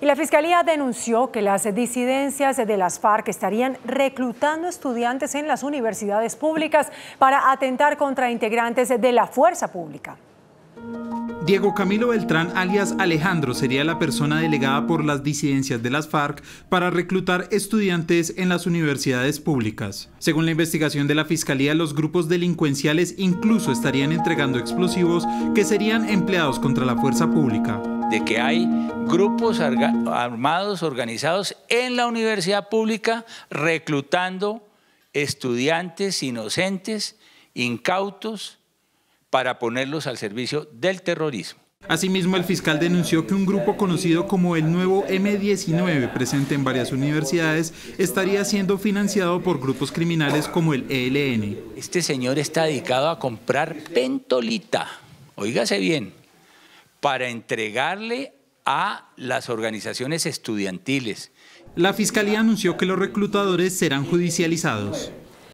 Y la Fiscalía denunció que las disidencias de las FARC estarían reclutando estudiantes en las universidades públicas para atentar contra integrantes de la fuerza pública. Diego Camilo Beltrán, alias Alejandro, sería la persona delegada por las disidencias de las FARC para reclutar estudiantes en las universidades públicas. Según la investigación de la Fiscalía, los grupos delincuenciales incluso estarían entregando explosivos que serían empleados contra la fuerza pública de que hay grupos armados organizados en la universidad pública reclutando estudiantes inocentes, incautos, para ponerlos al servicio del terrorismo. Asimismo, el fiscal denunció que un grupo conocido como el nuevo M19, presente en varias universidades, estaría siendo financiado por grupos criminales como el ELN. Este señor está dedicado a comprar pentolita, oígase bien, para entregarle a las organizaciones estudiantiles. La Fiscalía anunció que los reclutadores serán judicializados.